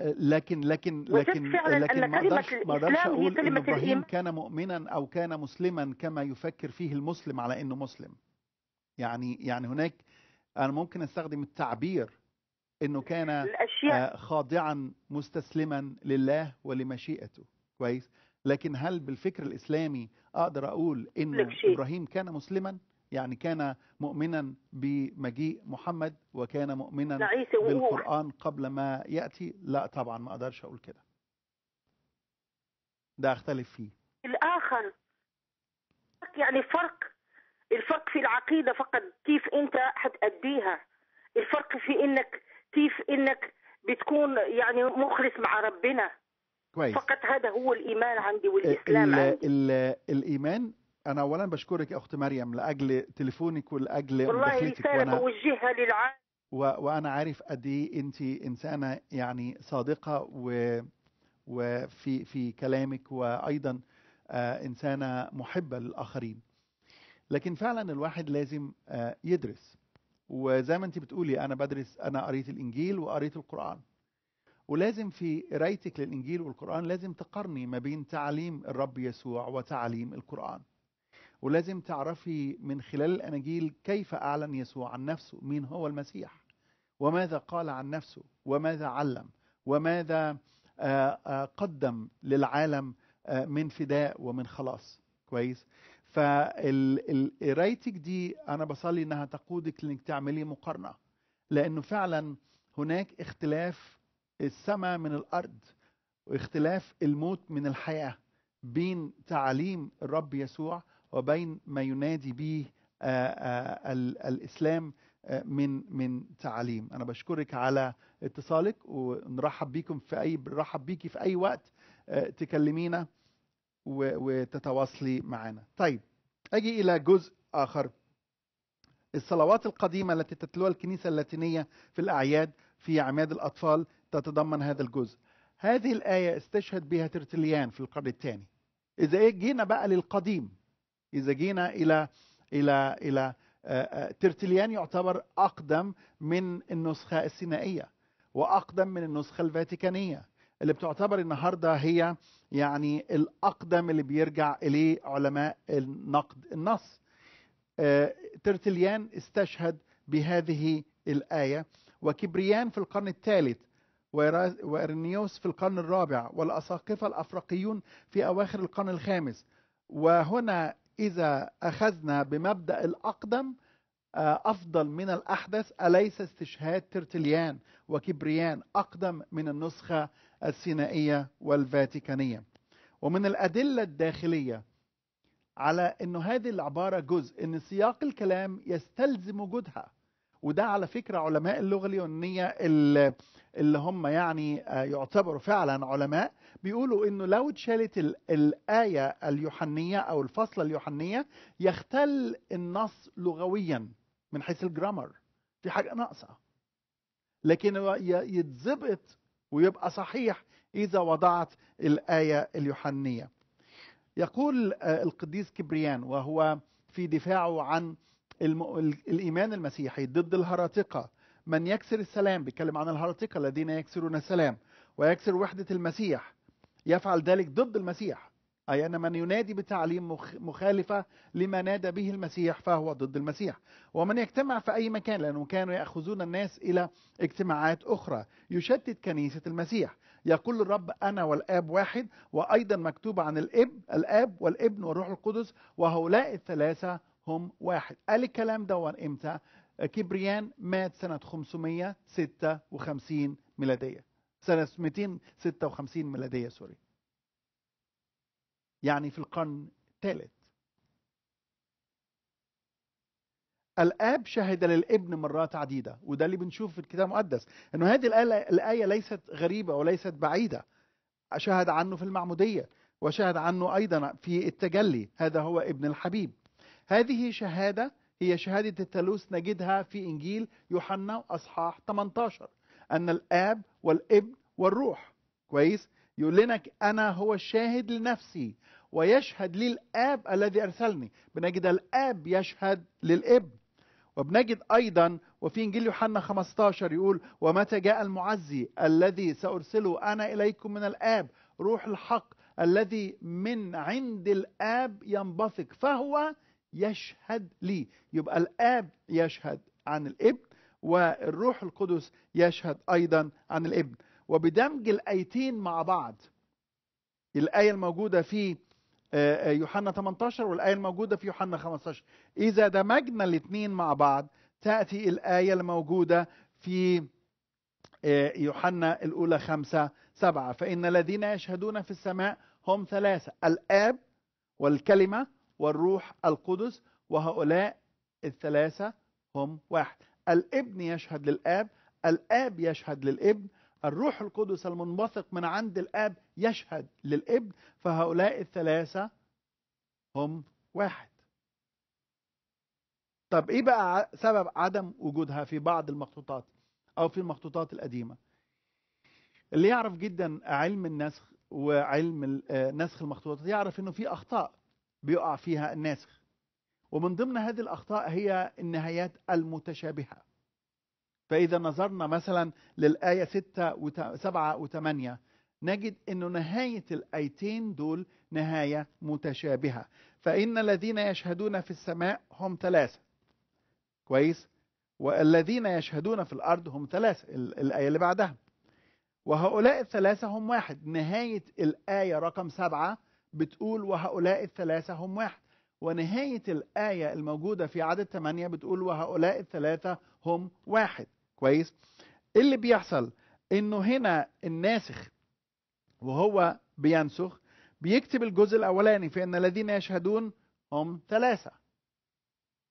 لكن لكن لكن لكن ما اقدرش ما اقدرش اقول ان ابراهيم كان مؤمنا او كان مسلما كما يفكر فيه المسلم على انه مسلم يعني يعني هناك انا ممكن استخدم التعبير انه كان الأشياء. آه، خاضعا مستسلما لله ولمشيئته كويس لكن هل بالفكر الاسلامي اقدر اقول ان ابراهيم كان مسلما يعني كان مؤمنا بمجيء محمد وكان مؤمنا بالقران قبل ما ياتي لا طبعا ما اقدرش اقول كده ده اختلف فيه الاخر يعني فرق الفرق في العقيدة فقط كيف أنت حتأديها الفرق في إنك كيف إنك بتكون يعني مخلص مع ربنا كويس فقط هذا هو الإيمان عندي والإسلام الـ عندي ال الإيمان أنا أولا بشكرك يا أخت مريم لأجل تليفونك ولأجل والله رسالة بوجهها للعالم و... وأنا عارف قد إيه أنت إنسانة يعني صادقة و... وفي في كلامك وأيضا آه، إنسانة محبة للآخرين لكن فعلا الواحد لازم آه، يدرس وزي ما انت بتقولي انا بدرس انا قريت الانجيل وقريت القران ولازم في قرايتك للانجيل والقران لازم تقارني ما بين تعليم الرب يسوع وتعليم القران ولازم تعرفي من خلال الاناجيل كيف اعلن يسوع عن نفسه مين هو المسيح وماذا قال عن نفسه وماذا علم وماذا آه، آه، قدم للعالم من فداء ومن خلاص كويس فقرايتك دي انا بصلي انها تقودك لانك تعملي مقارنه لانه فعلا هناك اختلاف السماء من الارض واختلاف الموت من الحياه بين تعاليم الرب يسوع وبين ما ينادي به آه، آه، الاسلام آه، من من تعاليم انا بشكرك على اتصالك ونرحب بيكم في اي بنرحب بيكي في اي وقت تكلمينا وتتواصلي معنا طيب أجي إلى جزء آخر الصلوات القديمة التي تتلوها الكنيسة اللاتينية في الأعياد في عماد الأطفال تتضمن هذا الجزء هذه الآية استشهد بها ترتليان في القرن الثاني إذا إيه جينا بقى للقديم إذا جينا إلى إلى إلى ترتليان يعتبر أقدم من النسخة السينائية وأقدم من النسخة الفاتيكانية اللي بتعتبر النهارده هي يعني الاقدم اللي بيرجع اليه علماء النقد النص آه، ترتليان استشهد بهذه الايه وكبريان في القرن الثالث وإرنيوس في القرن الرابع والأساقفة الأفريقيون في أواخر القرن الخامس وهنا إذا أخذنا بمبدأ الأقدم آه، أفضل من الأحدث أليس استشهاد ترتليان وكبريان أقدم من النسخة السينائية والفاتيكانية ومن الأدلة الداخلية على أنه هذه العبارة جزء أن سياق الكلام يستلزم وجودها وده على فكرة علماء اللغة اليونانية اللي هم يعني آه، يعتبروا فعلا علماء بيقولوا انه لو اتشالت الآية اليوحنية او الفصلة اليوحنية يختل النص لغويا من حيث الجرامر في حاجة ناقصة لكن يتظبط ويبقى صحيح إذا وضعت الآية اليوحنية يقول آه، القديس كبريان وهو في دفاعه عن الإيمان المسيحي ضد الهراطقة من يكسر السلام بيتكلم عن الهراطقة الذين يكسرون السلام ويكسر وحدة المسيح يفعل ذلك ضد المسيح أي أن من ينادي بتعليم مخالفة لما نادى به المسيح فهو ضد المسيح ومن يجتمع في أي مكان لأنهم كانوا يأخذون الناس إلى اجتماعات أخرى يشتت كنيسة المسيح يقول الرب أنا والآب واحد وأيضا مكتوب عن الإب الآب والابن والروح القدس وهؤلاء الثلاثة هم واحد قال الكلام دون إمتى كبريان مات سنة 556 ميلادية سنة 256 ميلادية سوري يعني في القرن الثالث الاب شهد للابن مرات عديده وده اللي بنشوفه في الكتاب المقدس انه هذه الايه ليست غريبه وليست بعيده شهد عنه في المعموديه وشهد عنه ايضا في التجلي هذا هو ابن الحبيب هذه شهاده هي شهاده الثالوث نجدها في انجيل يوحنا اصحاح 18 ان الاب والابن والروح كويس يقول لنا أنا هو الشاهد لنفسي ويشهد لي الآب الذي أرسلني بنجد الآب يشهد للإبن وبنجد أيضا وفي إنجيل يوحنا 15 يقول ومتى جاء المعزي الذي سأرسله أنا إليكم من الآب روح الحق الذي من عند الآب ينبثق فهو يشهد لي يبقى الآب يشهد عن الابن والروح القدس يشهد أيضا عن الابن وبدمج الايتين مع بعض الايه الموجوده في آه، آه، يوحنا 18 والايه الموجوده في يوحنا 15 اذا دمجنا الاثنين مع بعض تاتي الايه الموجوده في آه، يوحنا الاولى 5 7 فان الذين يشهدون في السماء هم ثلاثه الاب والكلمه والروح القدس وهؤلاء الثلاثه هم واحد الابن يشهد للاب الاب يشهد للابن الروح القدس المنبثق من عند الاب يشهد للابن فهؤلاء الثلاثه هم واحد طب ايه بقى سبب عدم وجودها في بعض المخطوطات او في المخطوطات القديمه اللي يعرف جدا علم النسخ وعلم آه، نسخ المخطوطات يعرف انه في اخطاء بيقع فيها الناسخ ومن ضمن هذه الاخطاء هي النهايات المتشابهه فإذا نظرنا مثلا للآية 6 7 و8 نجد أنه نهاية الآيتين دول نهاية متشابهة فإن الذين يشهدون في السماء هم ثلاثة كويس والذين يشهدون في الأرض هم ثلاثة الآية اللي بعدها وهؤلاء الثلاثة هم واحد نهاية الآية رقم سبعة بتقول وهؤلاء الثلاثة هم واحد ونهاية الآية الموجودة في عدد ثمانية بتقول وهؤلاء الثلاثة هم واحد كويس اللي بيحصل انه هنا الناسخ وهو بينسخ بيكتب الجزء الاولاني فان الذين يشهدون هم ثلاثه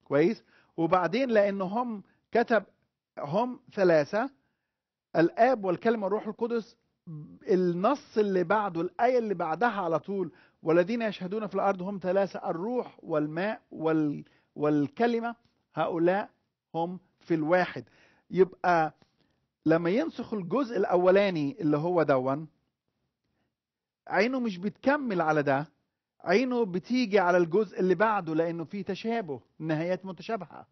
كويس وبعدين لان هم كتب هم ثلاثه الاب والكلمه والروح القدس النص اللي بعده الايه اللي بعدها على طول والذين يشهدون في الارض هم ثلاثه الروح والماء وال والكلمه هؤلاء هم في الواحد يبقى لما ينسخ الجزء الاولاني اللي هو دون عينه مش بتكمل على ده عينه بتيجي على الجزء اللي بعده لانه في تشابه نهايات متشابهه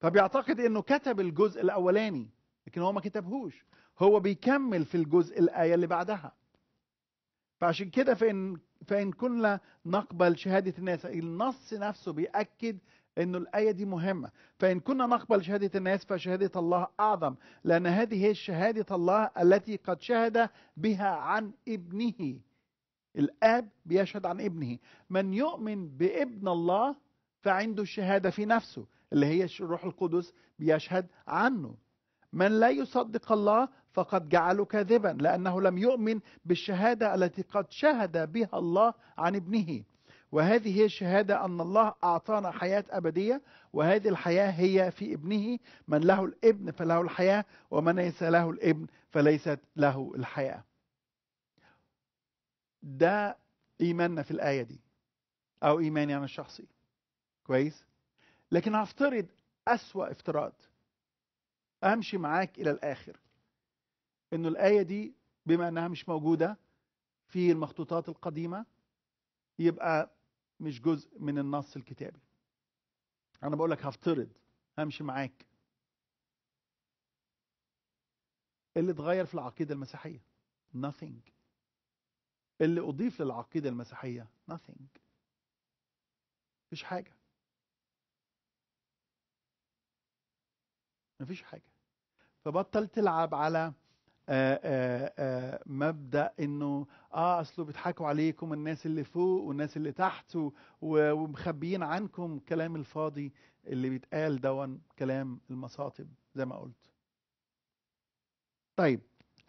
فبيعتقد انه كتب الجزء الاولاني لكن هو ما كتبهوش هو بيكمل في الجزء الايه اللي بعدها فعشان كده فان فان كنا نقبل شهاده الناس النص نفسه بياكد انه الايه دي مهمه فان كنا نقبل شهاده الناس فشهاده الله اعظم لان هذه هي شهاده الله التي قد شهد بها عن ابنه الاب بيشهد عن ابنه من يؤمن بابن الله فعنده الشهاده في نفسه اللي هي الروح القدس بيشهد عنه من لا يصدق الله فقد جعله كاذبا لانه لم يؤمن بالشهاده التي قد شهد بها الله عن ابنه وهذه هي الشهادة أن الله أعطانا حياة أبدية وهذه الحياة هي في ابنه من له الابن فله الحياة ومن ليس له الابن فليست له الحياة ده إيماننا في الآية دي أو إيماني أنا الشخصي كويس لكن هفترض أسوأ افتراض أمشي معاك إلى الآخر إنه الآية دي بما أنها مش موجودة في المخطوطات القديمة يبقى مش جزء من النص الكتابي انا بقول لك هفترض همشي معاك اللي اتغير في العقيدة المسيحية nothing اللي أضيف للعقيدة المسيحية nothing مفيش حاجة مفيش حاجة فبطل تلعب على آآ آه، آآ آه، آه، مبدا انه اه اصله بيضحكوا عليكم الناس اللي فوق والناس اللي تحت ومخبيين عنكم الكلام الفاضي اللي بيتقال دون كلام المصاطب زي ما قلت طيب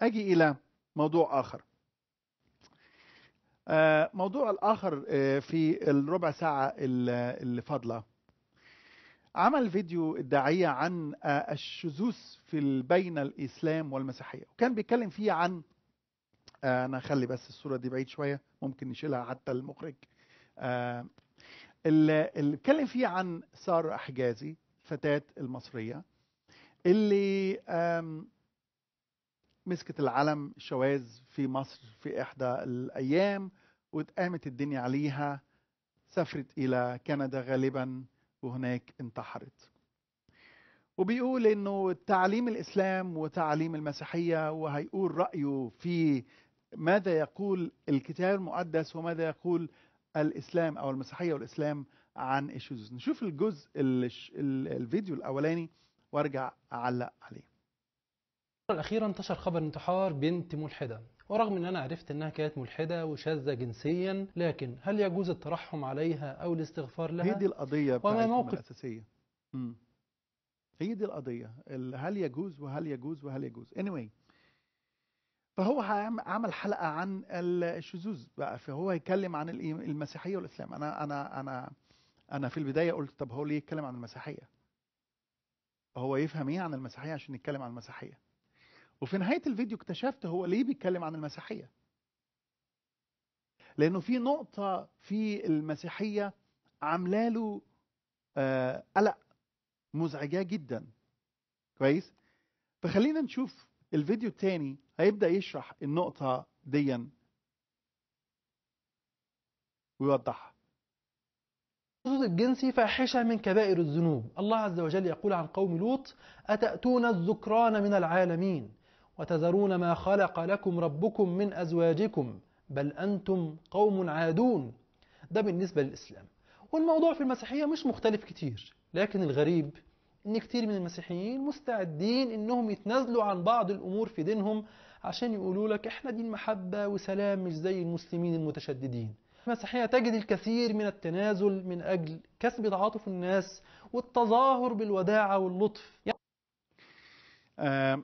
اجي الى موضوع اخر موضوع الاخر في الربع ساعه اللي فاضله عمل فيديو الداعية عن آه، الشذوذ في بين الإسلام والمسيحية وكان بيتكلم فيه عن آه، أنا خلي بس الصورة دي بعيد شوية ممكن نشيلها حتى المخرج آه، اللي اتكلم فيه عن سارة حجازي الفتاة المصرية اللي مسكت العلم شواذ في مصر في إحدى الأيام واتقامت الدنيا عليها سافرت إلى كندا غالبا وهناك انتحرت وبيقول انه تعليم الاسلام وتعليم المسيحيه وهيقول رايه في ماذا يقول الكتاب المقدس وماذا يقول الاسلام او المسيحيه والاسلام عن ايشوز نشوف الجزء الفيديو الاولاني وارجع اعلق عليه الأخيرة انتشر خبر انتحار بنت ملحده ورغم ان انا عرفت انها كانت ملحده وشاذه جنسيا لكن هل يجوز الترحم عليها او الاستغفار لها هي دي القضيه وما موقف الاساسيه هي دي القضيه هل يجوز وهل يجوز وهل يجوز anyway فهو عمل حلقه عن الشذوذ بقى فهو هيتكلم عن المسيحيه والاسلام انا انا انا انا في البدايه قلت طب هو ليه يتكلم عن المسيحيه هو يفهم ايه عن المسيحيه عشان يتكلم عن المسيحيه وفي نهاية الفيديو اكتشفت هو ليه بيتكلم عن المسيحية لأنه في نقطة في المسيحية له آه، قلق مزعجة جدا كويس فخلينا نشوف الفيديو الثاني هيبدا يشرح النقطه ديا ويوضحها الصدود الجنسي فاحشة من كبائر الذنوب الله عز وجل يقول عن قوم لوط أتأتون الذكران من العالمين وتذرون ما خلق لكم ربكم من أزواجكم بل أنتم قوم عادون ده بالنسبة للإسلام والموضوع في المسيحية مش مختلف كتير لكن الغريب إن كتير من المسيحيين مستعدين إنهم يتنازلوا عن بعض الأمور في دينهم عشان يقولوا لك إحنا دين محبة وسلام مش زي المسلمين المتشددين المسيحية تجد الكثير من التنازل من أجل كسب تعاطف الناس والتظاهر بالوداعة واللطف آه,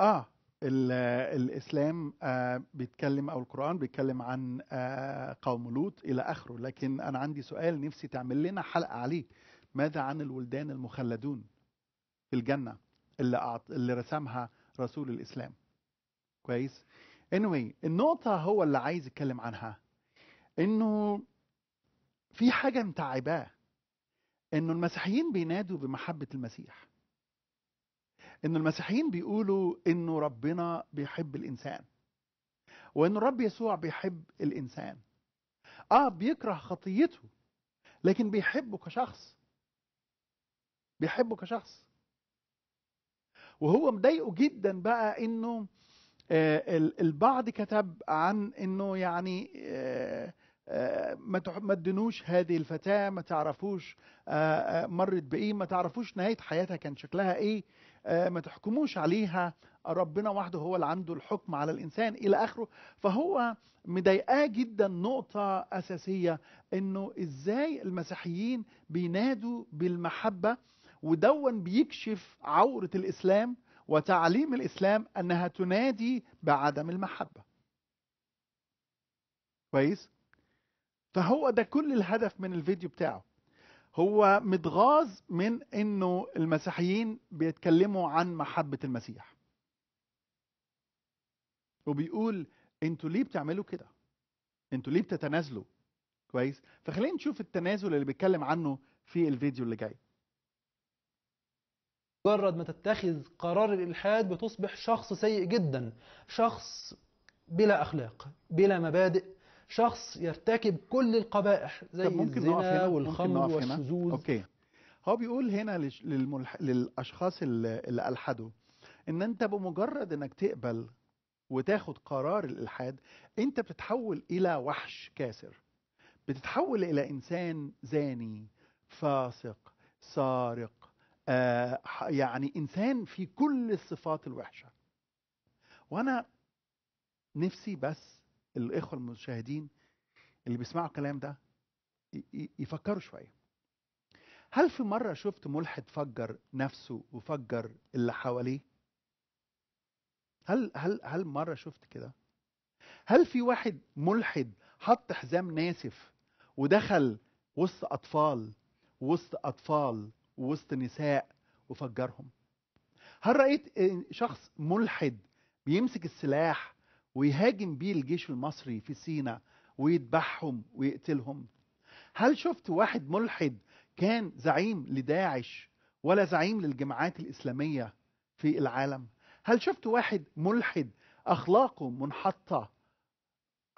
آه الاسلام آه، بيتكلم او القران بيتكلم عن آه، قوم لوط الى اخره لكن انا عندي سؤال نفسي تعمل لنا حلقه عليه ماذا عن الولدان المخلدون في الجنه اللي أعط... اللي رسمها رسول الاسلام كويس anyway النقطه هو اللي عايز اتكلم عنها انه في حاجه متعباه انه المسيحيين بينادوا بمحبه المسيح ان المسيحيين بيقولوا انه ربنا بيحب الانسان وان الرب يسوع بيحب الانسان اه بيكره خطيته لكن بيحبه كشخص بيحبه كشخص وهو مضايقه جدا بقى انه آه، البعض كتب عن انه يعني آه، آه، ما تدنوش هذه الفتاة ما تعرفوش مرت بإيه ما تعرفوش نهاية حياتها كان شكلها إيه آه، ما تحكموش عليها ربنا وحده هو اللي عنده الحكم على الانسان الى اخره فهو مضايقاه جدا نقطه اساسيه انه ازاي المسيحيين بينادوا بالمحبه ودون بيكشف عوره الاسلام وتعليم الاسلام انها تنادي بعدم المحبه كويس فهو ده كل الهدف من الفيديو بتاعه هو متغاظ من انه المسيحيين بيتكلموا عن محبه المسيح وبيقول انتوا ليه بتعملوا كده انتوا ليه بتتنازلوا كويس فخلينا نشوف التنازل اللي بيتكلم عنه في الفيديو اللي جاي مجرد ما تتخذ قرار الالحاد بتصبح شخص سيء جدا شخص بلا اخلاق بلا مبادئ شخص يرتكب كل القبائح زي ممكن الزنا والخمر والشذوذ اوكي هو بيقول هنا للملح... للاشخاص اللي الحدوا ان انت بمجرد انك تقبل وتاخد قرار الالحاد انت بتتحول الى وحش كاسر بتتحول الى انسان زاني فاسق سارق آه يعني انسان في كل الصفات الوحشه وانا نفسي بس الإخوة المشاهدين اللي بيسمعوا الكلام ده يفكروا شوية هل في مرة شفت ملحد فجر نفسه وفجر اللي حواليه؟ هل هل هل مرة شفت كده؟ هل في واحد ملحد حط حزام ناسف ودخل وسط أطفال وسط أطفال وسط نساء وفجرهم؟ هل رأيت شخص ملحد بيمسك السلاح ويهاجم بيه الجيش المصري في سينا ويذبحهم ويقتلهم هل شفت واحد ملحد كان زعيم لداعش ولا زعيم للجماعات الإسلامية في العالم هل شفت واحد ملحد أخلاقه منحطة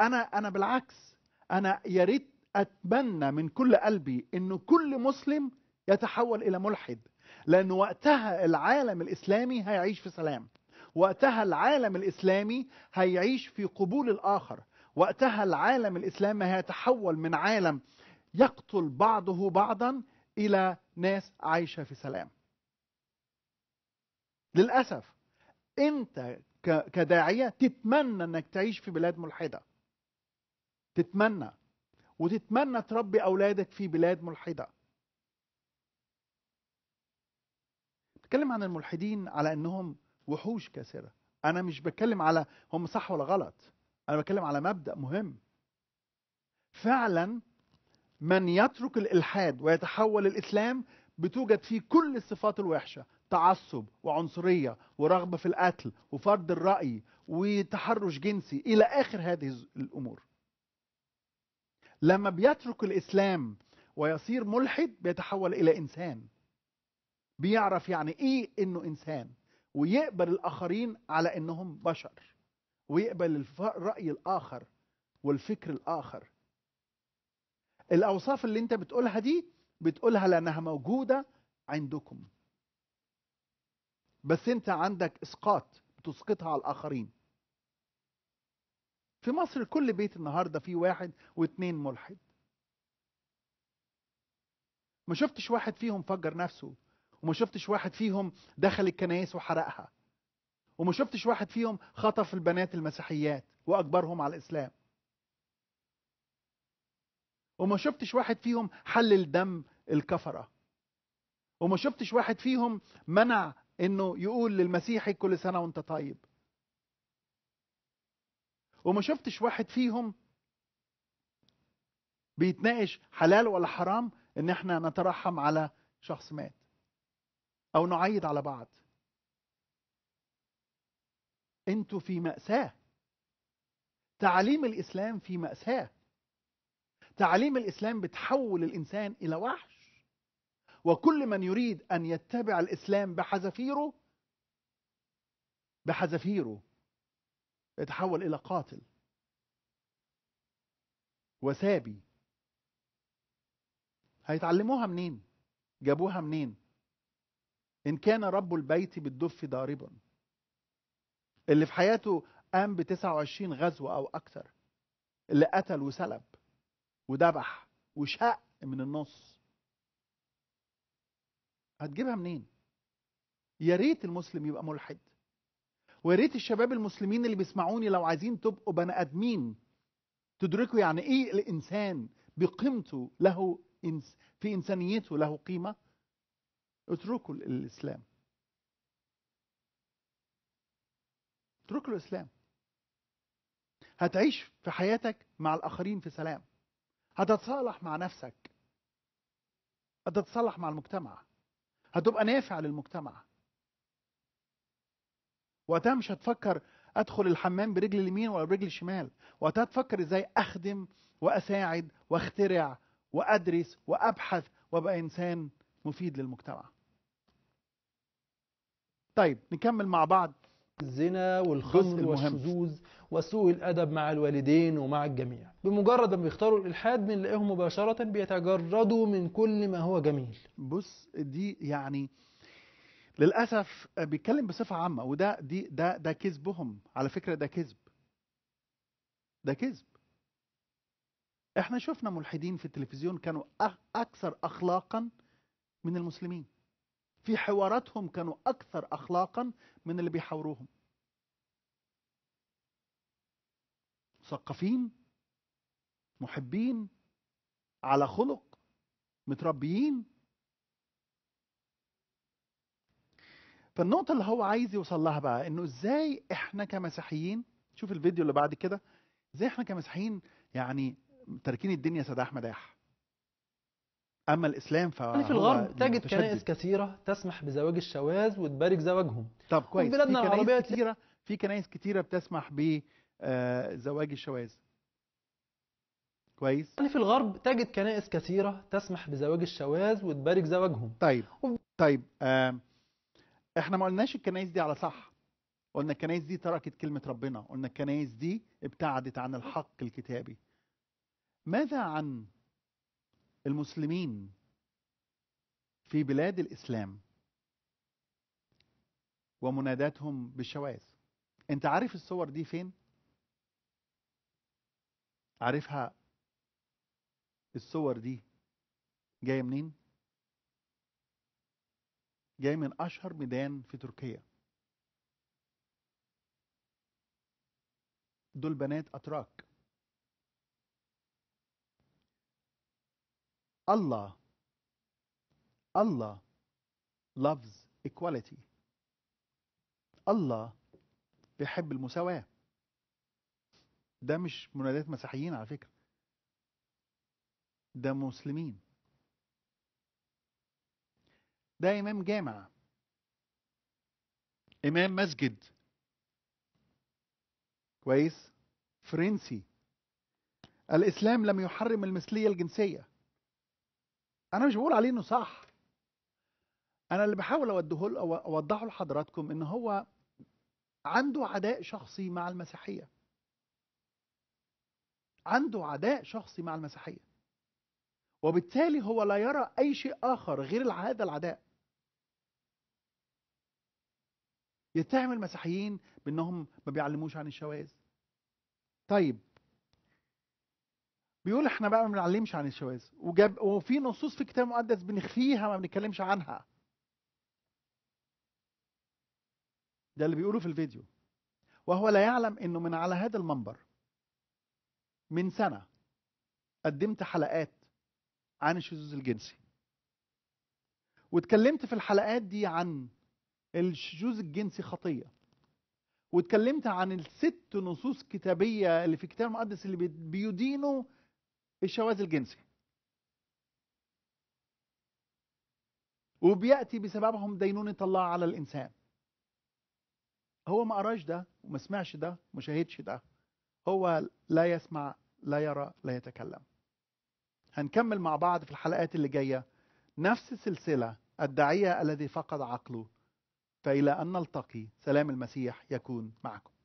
أنا أنا بالعكس أنا يا ريت أتمنى من كل قلبي إن كل مسلم يتحول إلى ملحد لأن وقتها العالم الإسلامي هيعيش في سلام وقتها العالم الإسلامي هيعيش في قبول الآخر وقتها العالم الإسلامي هيتحول من عالم يقتل بعضه بعضا إلى ناس عايشة في سلام للأسف أنت كداعية تتمنى أنك تعيش في بلاد ملحدة تتمنى وتتمنى تربي أولادك في بلاد ملحدة تكلم عن الملحدين على أنهم وحوش كاسرة أنا مش بتكلم على هم صح ولا غلط أنا بتكلم على مبدأ مهم فعلا من يترك الإلحاد ويتحول الإسلام بتوجد فيه كل الصفات الوحشة تعصب وعنصرية ورغبة في القتل وفرض الرأي وتحرش جنسي إلى آخر هذه الأمور لما بيترك الإسلام ويصير ملحد بيتحول إلى إنسان بيعرف يعني إيه إنه إنسان ويقبل الآخرين على إنهم بشر ويقبل الرأي الآخر والفكر الآخر الأوصاف اللي أنت بتقولها دي بتقولها لأنها موجودة عندكم بس أنت عندك إسقاط بتسقطها على الآخرين في مصر كل بيت النهاردة فيه واحد واثنين ملحد ما شفتش واحد فيهم فجر نفسه وما شفتش واحد فيهم دخل الكنائس وحرقها وما شفتش واحد فيهم خطف البنات المسيحيات واجبرهم على الاسلام وما شفتش واحد فيهم حلل دم الكفره وما شفتش واحد فيهم منع انه يقول للمسيحي كل سنه وانت طيب وما شفتش واحد فيهم بيتناقش حلال ولا حرام ان احنا نترحم على شخص مات أو نعيد على بعض أنتوا في مأساة تعاليم الإسلام في مأساة تعاليم الإسلام بتحول الإنسان إلى وحش وكل من يريد أن يتبع الإسلام بحذافيره بحذافيره يتحول إلى قاتل وسابي هيتعلموها منين جابوها منين إن كان رب البيت بالدف ضاربا اللي في حياته قام ب 29 غزوة أو أكثر اللي قتل وسلب وذبح وشق من النص هتجيبها منين؟ يا ريت المسلم يبقى ملحد ويا ريت الشباب المسلمين اللي بيسمعوني لو عايزين تبقوا بني ادمين تدركوا يعني ايه الانسان بقيمته له في انسانيته له قيمه اتركوا الإسلام اتركوا الإسلام هتعيش في حياتك مع الآخرين في سلام هتتصالح مع نفسك هتتصالح مع المجتمع هتبقى نافع للمجتمع وقتها مش هتفكر ادخل الحمام برجل اليمين ولا برجل الشمال وقتها تفكر ازاي اخدم واساعد واخترع وادرس وابحث وابقى انسان مفيد للمجتمع طيب نكمل مع بعض الزنا والخمر والشذوذ وسوء الأدب مع الوالدين ومع الجميع بمجرد ما بيختاروا الإلحاد بنلاقيهم مباشرة بيتجردوا من كل ما هو جميل بص دي يعني للأسف بيتكلم بصفة عامة وده دي ده ده كذبهم على فكرة ده كذب ده كذب احنا شفنا ملحدين في التلفزيون كانوا أكثر أخلاقا من المسلمين في حواراتهم كانوا أكثر أخلاقا من اللي بيحاوروهم مثقفين محبين على خلق متربيين فالنقطة اللي هو عايز يوصل لها بقى انه ازاي احنا كمسيحيين شوف الفيديو اللي بعد كده ازاي احنا كمسيحيين يعني تاركين الدنيا سداح مداح اما الاسلام ف في الغرب يعني تجد كنائس كثيره تسمح بزواج الشواذ وتبارك زواجهم طب كويس في كنائس العربية كتيره في كنائس كثيره بتسمح بزواج آه، زواج الشواذ كويس في الغرب تجد كنائس كثيره تسمح بزواج الشواذ وتبارك زواجهم طيب طيب آه احنا ما قلناش الكنائس دي على صح قلنا الكنائس دي تركت كلمه ربنا قلنا الكنائس دي ابتعدت عن الحق الكتابي ماذا عن المسلمين في بلاد الإسلام ومناداتهم بالشواذ أنت عارف الصور دي فين؟ عارفها الصور دي جاية منين؟ جاية من أشهر ميدان في تركيا دول بنات أتراك Allah Allah loves equality الله بيحب المساواة ده مش منادات مسيحيين على فكرة ده مسلمين ده إمام جامع إمام مسجد كويس فرنسي الإسلام لم يحرم المثلية الجنسية انا مش بقول عليه انه صح انا اللي بحاول اوضحه اوضحه لحضراتكم ان هو عنده عداء شخصي مع المسيحيه عنده عداء شخصي مع المسيحيه وبالتالي هو لا يرى اي شيء اخر غير هذا العداء يتهم المسيحيين بانهم ما بيعلموش عن الشواذ طيب بيقول احنا بقى ما بنعلمش عن الشواذ وجاب وفي نصوص في الكتاب المقدس بنخفيها ما بنتكلمش عنها ده اللي بيقوله في الفيديو وهو لا يعلم انه من على هذا المنبر من سنه قدمت حلقات عن الشذوذ الجنسي واتكلمت في الحلقات دي عن الشذوذ الجنسي خطيه واتكلمت عن الست نصوص كتابيه اللي في الكتاب المقدس اللي بيدينوا الشواذ الجنسي وبيأتي بسببهم دينونة الله على الإنسان هو ما قراش ده وما سمعش ده وما شاهدش ده هو لا يسمع لا يرى لا يتكلم هنكمل مع بعض في الحلقات اللي جاية نفس سلسلة الداعية الذي فقد عقله فإلى أن نلتقي سلام المسيح يكون معكم